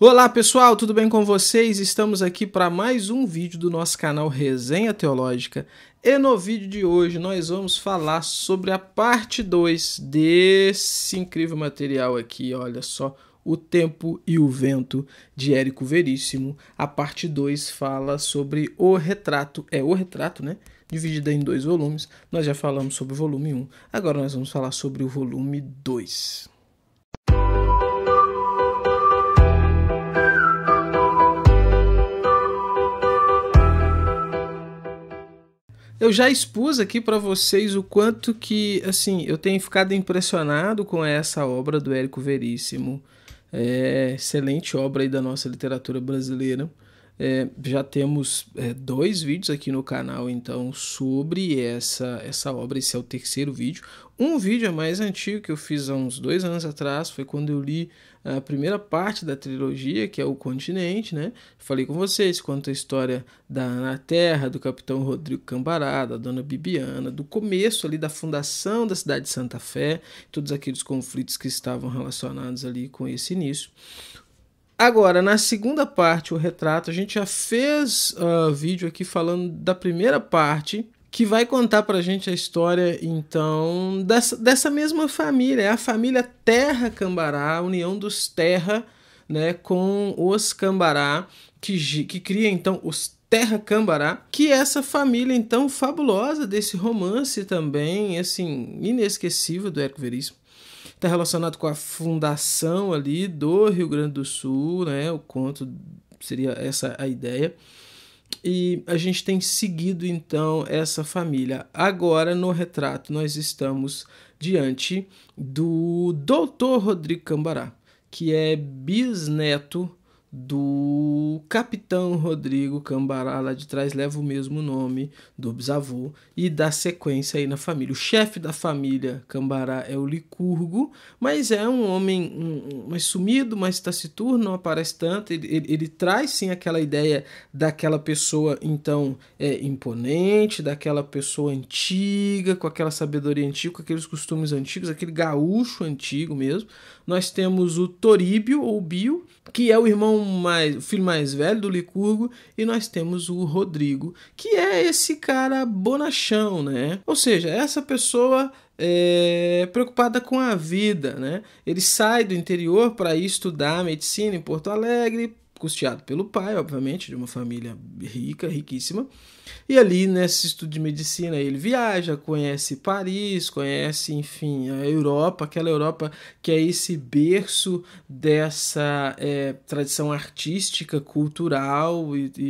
Olá pessoal, tudo bem com vocês? Estamos aqui para mais um vídeo do nosso canal Resenha Teológica. E no vídeo de hoje nós vamos falar sobre a parte 2 desse incrível material aqui, olha só, O Tempo e o Vento de Érico Veríssimo. A parte 2 fala sobre o retrato, é o retrato, né? Dividida em dois volumes. Nós já falamos sobre o volume 1. Um. Agora nós vamos falar sobre o volume 2. eu já expus aqui para vocês o quanto que, assim, eu tenho ficado impressionado com essa obra do Érico Veríssimo. É, excelente obra aí da nossa literatura brasileira. É, já temos é, dois vídeos aqui no canal, então, sobre essa, essa obra. Esse é o terceiro vídeo. Um vídeo é mais antigo que eu fiz há uns dois anos atrás, foi quando eu li a primeira parte da trilogia, que é O Continente, né? Falei com vocês, quanto a história da Ana Terra, do capitão Rodrigo Cambará, da dona Bibiana, do começo ali da fundação da cidade de Santa Fé, todos aqueles conflitos que estavam relacionados ali com esse início. Agora, na segunda parte, o retrato, a gente já fez uh, vídeo aqui falando da primeira parte, que vai contar pra gente a história, então, dessa, dessa mesma família. É a família Terra Cambará, a união dos Terra, né, com os Cambará, que, que cria, então, os Terra Cambará, que é essa família então fabulosa desse romance também, assim, inesquecível do Érico Veríssimo, está relacionado com a fundação ali do Rio Grande do Sul, né? O conto seria essa a ideia. E a gente tem seguido então essa família. Agora no retrato nós estamos diante do Doutor Rodrigo Cambará, que é bisneto do capitão Rodrigo Cambará lá de trás leva o mesmo nome do bisavô e dá sequência aí na família. O chefe da família Cambará é o Licurgo, mas é um homem um, mais sumido, mais taciturno, não aparece tanto. Ele, ele, ele, traz sim aquela ideia daquela pessoa então é, imponente, daquela pessoa antiga, com aquela sabedoria antiga, com aqueles costumes antigos, aquele gaúcho antigo mesmo. Nós temos o Toríbio ou Bio, que é o irmão mais, o filho mais velho do Licurgo, e nós temos o Rodrigo, que é esse cara bonachão, né? Ou seja, essa pessoa é, preocupada com a vida, né? Ele sai do interior para ir estudar medicina em Porto Alegre, custeado pelo pai, obviamente, de uma família rica, riquíssima. E ali, nesse estudo de medicina, ele viaja, conhece Paris, conhece, enfim, a Europa, aquela Europa que é esse berço dessa é, tradição artística, cultural e, e,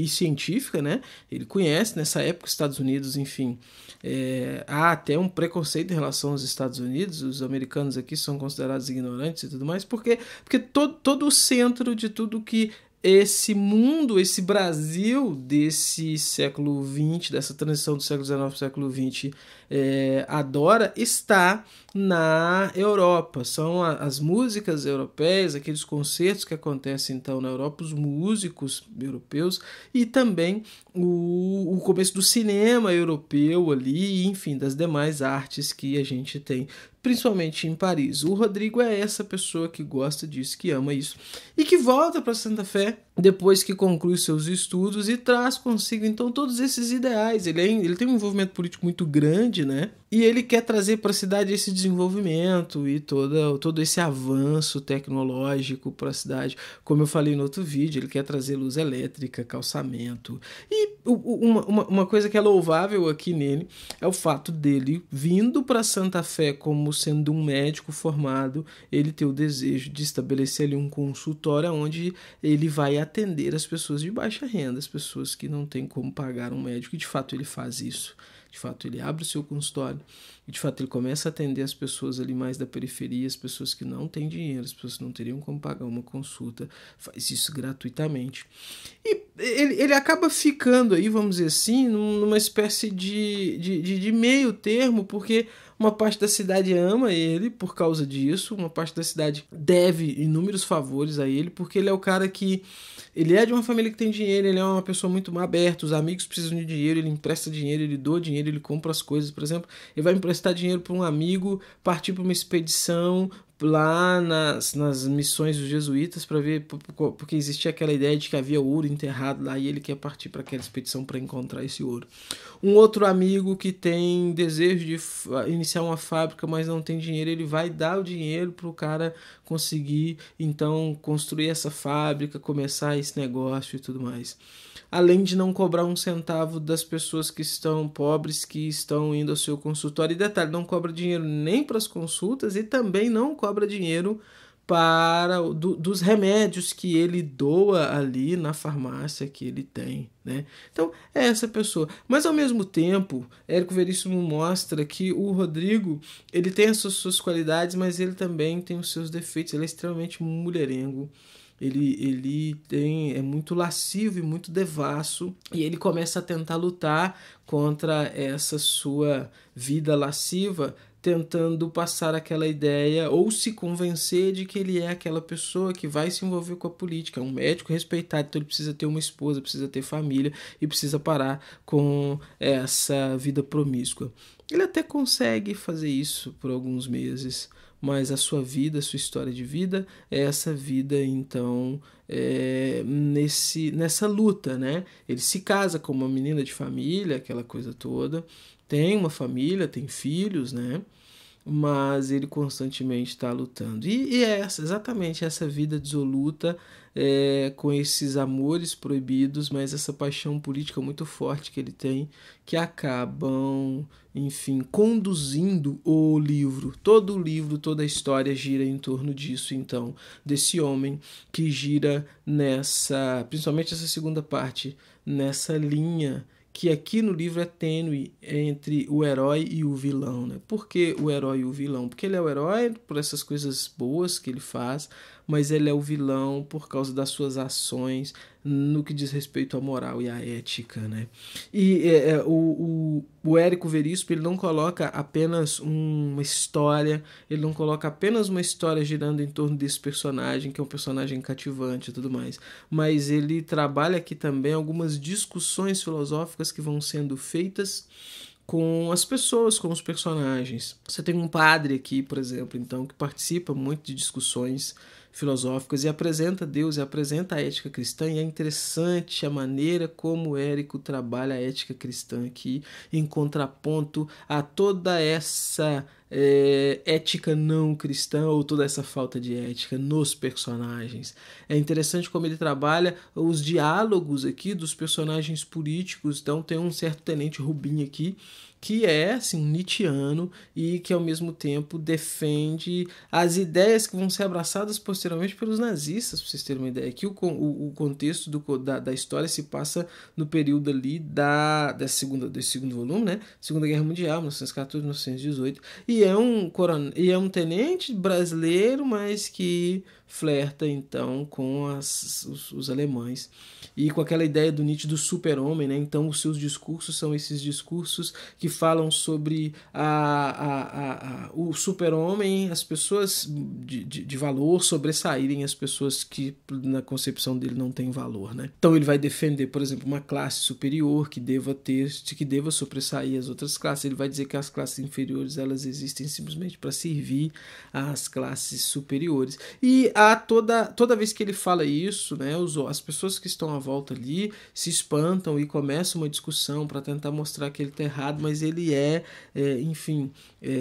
e, e científica, né? Ele conhece nessa época os Estados Unidos, enfim, é, há até um preconceito em relação aos Estados Unidos, os americanos aqui são considerados ignorantes e tudo mais, porque, porque todo, todo o centro de tudo que esse mundo, esse Brasil desse século XX, dessa transição do século XIX para o século XX é, adora está na Europa. São a, as músicas europeias, aqueles concertos que acontecem então na Europa, os músicos europeus e também o, o começo do cinema europeu ali, enfim, das demais artes que a gente tem principalmente em Paris. O Rodrigo é essa pessoa que gosta disso, que ama isso e que volta para Santa Fé depois que conclui seus estudos e traz consigo então todos esses ideais. Ele, é, ele tem um envolvimento político muito grande né? E ele quer trazer para a cidade esse desenvolvimento e toda, todo esse avanço tecnológico para a cidade. Como eu falei no outro vídeo, ele quer trazer luz elétrica, calçamento. E uma, uma, uma coisa que é louvável aqui nele é o fato dele, vindo para Santa Fé como sendo um médico formado, ele ter o desejo de estabelecer ali um consultório onde ele vai atender as pessoas de baixa renda, as pessoas que não têm como pagar um médico, e de fato ele faz isso. De fato, ele abre o seu consultório e de fato ele começa a atender as pessoas ali mais da periferia, as pessoas que não têm dinheiro, as pessoas que não teriam como pagar uma consulta, faz isso gratuitamente. E ele, ele acaba ficando aí, vamos dizer assim, numa espécie de, de, de, de meio termo, porque uma parte da cidade ama ele por causa disso, uma parte da cidade deve inúmeros favores a ele, porque ele é o cara que. Ele é de uma família que tem dinheiro, ele é uma pessoa muito aberta, os amigos precisam de dinheiro, ele empresta dinheiro, ele doa dinheiro, ele compra as coisas, por exemplo, ele vai emprestar emprestar dinheiro para um amigo, partir para uma expedição, lá nas, nas missões dos jesuítas para ver porque existia aquela ideia de que havia ouro enterrado lá e ele quer partir para aquela expedição para encontrar esse ouro. Um outro amigo que tem desejo de ah, iniciar uma fábrica, mas não tem dinheiro, ele vai dar o dinheiro para o cara conseguir então construir essa fábrica, começar esse negócio e tudo mais. Além de não cobrar um centavo das pessoas que estão pobres que estão indo ao seu consultório. E detalhe, não cobra dinheiro nem para as consultas e também não cobra dinheiro para do, dos remédios que ele doa ali na farmácia que ele tem, né? Então é essa pessoa. Mas ao mesmo tempo, Érico Veríssimo mostra que o Rodrigo ele tem as suas, suas qualidades, mas ele também tem os seus defeitos. Ele é extremamente mulherengo. Ele, ele tem é muito lascivo e muito devasso e ele começa a tentar lutar contra essa sua vida lasciva tentando passar aquela ideia ou se convencer de que ele é aquela pessoa que vai se envolver com a política. É um médico respeitado, então ele precisa ter uma esposa, precisa ter família e precisa parar com essa vida promíscua. Ele até consegue fazer isso por alguns meses, mas a sua vida, a sua história de vida é essa vida, então, é, nesse, nessa luta, né? Ele se casa com uma menina de família, aquela coisa toda, tem uma família, tem filhos, né? Mas ele constantemente está lutando. E, e, é essa, exatamente essa vida dissoluta, é, com esses amores proibidos, mas essa paixão política muito forte que ele tem, que acabam, enfim, conduzindo o livro. Todo o livro, toda a história gira em torno disso, então, desse homem que gira nessa, principalmente essa segunda parte, nessa linha que aqui no livro é tênue entre o herói e o vilão. Né? Por que o herói e o vilão? Porque ele é o herói por essas coisas boas que ele faz, mas ele é o vilão por causa das suas ações, no que diz respeito à moral e à ética, né? E é, é, o, o, o Érico Veríssimo, ele não coloca apenas uma história, ele não coloca apenas uma história girando em torno desse personagem, que é um personagem cativante e tudo mais, mas ele trabalha aqui também algumas discussões filosóficas que vão sendo feitas com as pessoas, com os personagens. Você tem um padre aqui, por exemplo, então, que participa muito de discussões filosóficas e apresenta Deus e apresenta a ética cristã. E é interessante a maneira como Érico trabalha a ética cristã aqui, em contraponto a toda essa é, ética não cristã ou toda essa falta de ética nos personagens. É interessante como ele trabalha os diálogos aqui dos personagens políticos. Então, tem um certo tenente Rubim aqui que é assim nietzschiano e que ao mesmo tempo defende as ideias que vão ser abraçadas posteriormente pelos nazistas, para vocês terem uma ideia. Aqui o, o, o contexto do, da, da, história se passa no período ali da, da segunda, do segundo volume, né? Segunda Guerra Mundial, 1914, 1918, e é um coron... e é um tenente brasileiro, mas que flerta então com as, os, os, alemães e com aquela ideia do Nietzsche do super-homem, né? Então os seus discursos são esses discursos que falam sobre a, a, a, a o super-homem, as pessoas de, de, de, valor sobressaírem as pessoas que na concepção dele não têm valor, né? Então ele vai defender, por exemplo, uma classe superior que deva ter, que deva sobressair as outras classes. Ele vai dizer que as classes inferiores elas existem simplesmente para servir às classes superiores e a há toda, toda vez que ele fala isso, né, os, as pessoas que estão à volta ali se espantam e começam uma discussão para tentar mostrar que ele está errado, mas ele é, é enfim, é, é, é,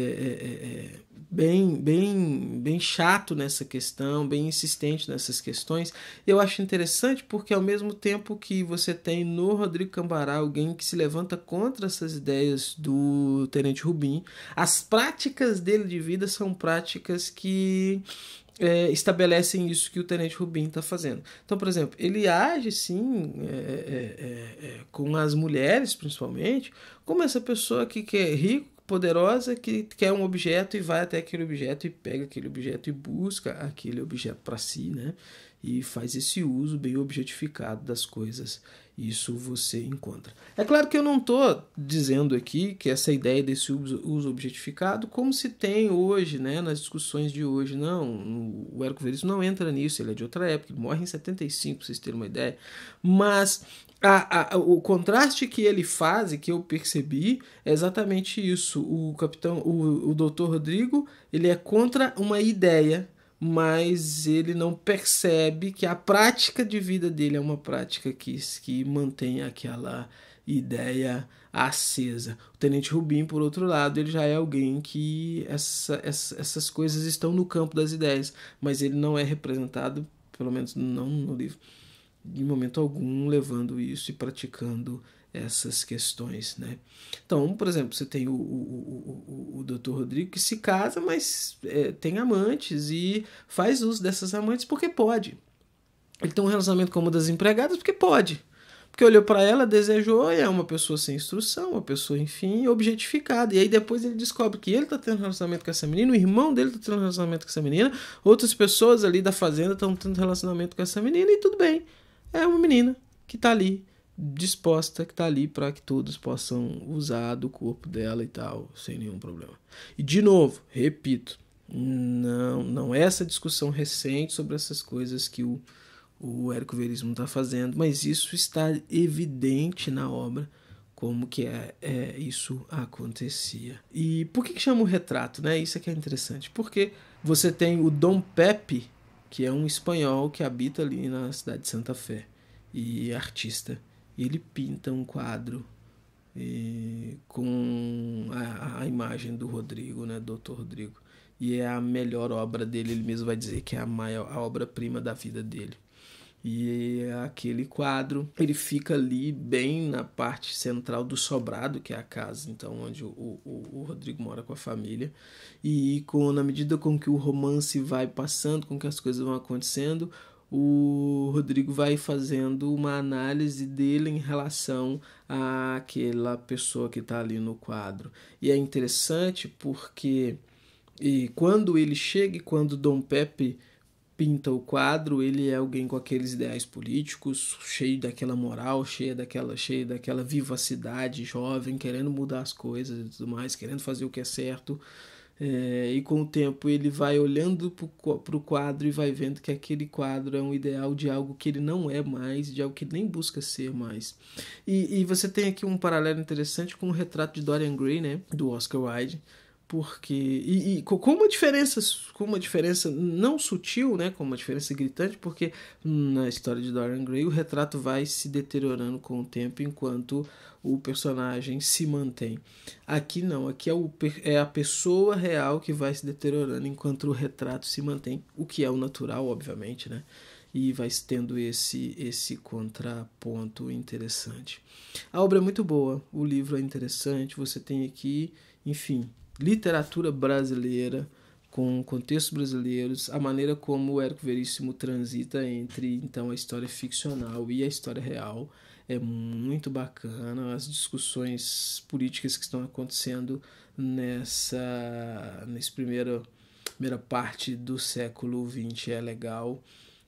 é bem, bem, bem chato nessa questão, bem insistente nessas questões. Eu acho interessante porque ao mesmo tempo que você tem no Rodrigo Cambará alguém que se levanta contra essas ideias do Tenente Rubim, as práticas dele de vida são práticas que é, estabelecem isso que o Tenente Rubim está fazendo. Então, por exemplo, ele age sim é é, é, é, com as mulheres, principalmente, como essa pessoa que, que é rico, poderosa que quer um objeto e vai até aquele objeto e pega aquele objeto e busca aquele objeto para si, né? E faz esse uso bem objetificado das coisas isso você encontra. É claro que eu não estou dizendo aqui que essa ideia desse uso objetificado, como se tem hoje, né, nas discussões de hoje, não, o Érico Veríssimo não entra nisso, ele é de outra época, ele morre em 75, para vocês terem uma ideia, mas a, a, o contraste que ele faz e que eu percebi é exatamente isso, o capitão, o, o doutor Rodrigo, ele é contra uma ideia, mas ele não percebe que a prática de vida dele é uma prática que, que mantém aquela ideia acesa. O Tenente Rubim, por outro lado, ele já é alguém que essa, essa, essas coisas estão no campo das ideias, mas ele não é representado, pelo menos não no livro, em momento algum, levando isso e praticando essas questões, né? Então, por exemplo, você tem o, o, o, o Dr. Rodrigo que se casa, mas é, tem amantes e faz uso dessas amantes porque pode. Ele tem um relacionamento com uma das empregadas porque pode. Porque olhou para ela, desejou, e é uma pessoa sem instrução, uma pessoa, enfim, objetificada. E aí depois ele descobre que ele tá tendo um relacionamento com essa menina, o irmão dele tá tendo um relacionamento com essa menina, outras pessoas ali da fazenda estão tendo relacionamento com essa menina, e tudo bem. É uma menina que tá ali disposta, que está ali para que todos possam usar do corpo dela e tal, sem nenhum problema. E de novo, repito, não, não é essa discussão recente sobre essas coisas que o, o Érico Verismo está fazendo, mas isso está evidente na obra como que é, é isso acontecia. E por que, que chama o retrato, né? Isso é que é interessante, porque você tem o Dom Pepe, que é um espanhol que habita ali na cidade de Santa Fé e é artista e ele pinta um quadro e, eh, com a, a, imagem do Rodrigo, né, Dr. Rodrigo. E é a melhor obra dele, ele mesmo vai dizer que é a maior a obra-prima da vida dele. E aquele quadro, ele fica ali bem na parte central do sobrado, que é a casa, então, onde o, o, o, Rodrigo mora com a família. E com, na medida com que o romance vai passando, com que as coisas vão acontecendo, o Rodrigo vai fazendo uma análise dele em relação àquela pessoa que está ali no quadro. E é interessante porque e quando ele chega e quando Dom Pepe pinta o quadro, ele é alguém com aqueles ideais políticos, cheio daquela moral, cheio daquela, cheio daquela vivacidade jovem, querendo mudar as coisas e tudo mais, querendo fazer o que é certo. É, e com o tempo ele vai olhando para o quadro e vai vendo que aquele quadro é um ideal de algo que ele não é mais, de algo que ele nem busca ser mais. E, e você tem aqui um paralelo interessante com o retrato de Dorian Gray, né, do Oscar Wilde, porque e, e, com uma diferença com uma diferença não sutil né com uma diferença gritante porque na história de Dorian Gray o retrato vai se deteriorando com o tempo enquanto o personagem se mantém aqui não aqui é, o, é a pessoa real que vai se deteriorando enquanto o retrato se mantém o que é o natural obviamente né e vai tendo esse esse contraponto interessante a obra é muito boa o livro é interessante você tem aqui enfim literatura brasileira com contextos brasileiros, a maneira como o Érico Veríssimo transita entre então a história ficcional e a história real é muito bacana, as discussões políticas que estão acontecendo nessa nesse primeiro primeira parte do século XX é legal,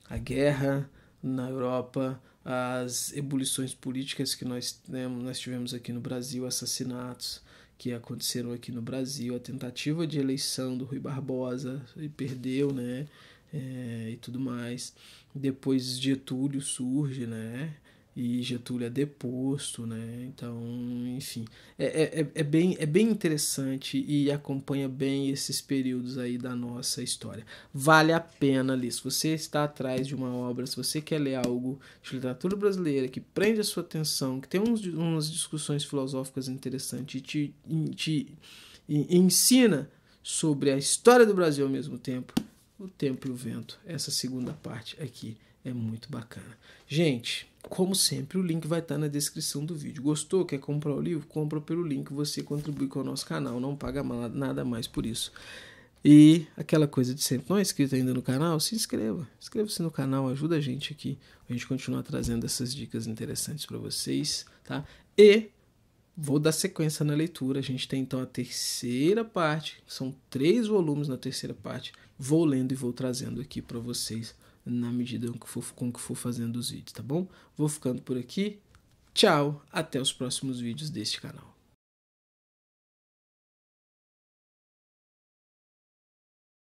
a guerra na Europa, as ebulições políticas que nós, né, nós tivemos aqui no Brasil, assassinatos, que aconteceram aqui no Brasil, a tentativa de eleição do Rui Barbosa, e perdeu, né? É, e tudo mais. Depois Getúlio surge, né? e Getúlio é deposto, né? Então, enfim, é, é, é, é, bem, é bem interessante e acompanha bem esses períodos aí da nossa história. Vale a pena ler. Se você está atrás de uma obra, se você quer ler algo de literatura brasileira que prende a sua atenção, que tem uns, umas discussões filosóficas interessantes e te, te e ensina sobre a história do Brasil ao mesmo tempo, O Tempo e o Vento, essa segunda parte aqui é muito bacana. Gente, como sempre, o link vai estar tá na descrição do vídeo. Gostou? Quer comprar o livro? Compra pelo link. Você contribui com o nosso canal, não paga nada mais por isso. E aquela coisa de sempre, não é inscrito ainda no canal? Se inscreva. Inscreva-se no canal, ajuda a gente aqui. A gente continuar trazendo essas dicas interessantes para vocês, tá? E vou dar sequência na leitura. A gente tem então a terceira parte, são três volumes na terceira parte. Vou lendo e vou trazendo aqui para vocês na medida que for, com que for fazendo os vídeos, tá bom? Vou ficando por aqui. Tchau, até os próximos vídeos deste canal.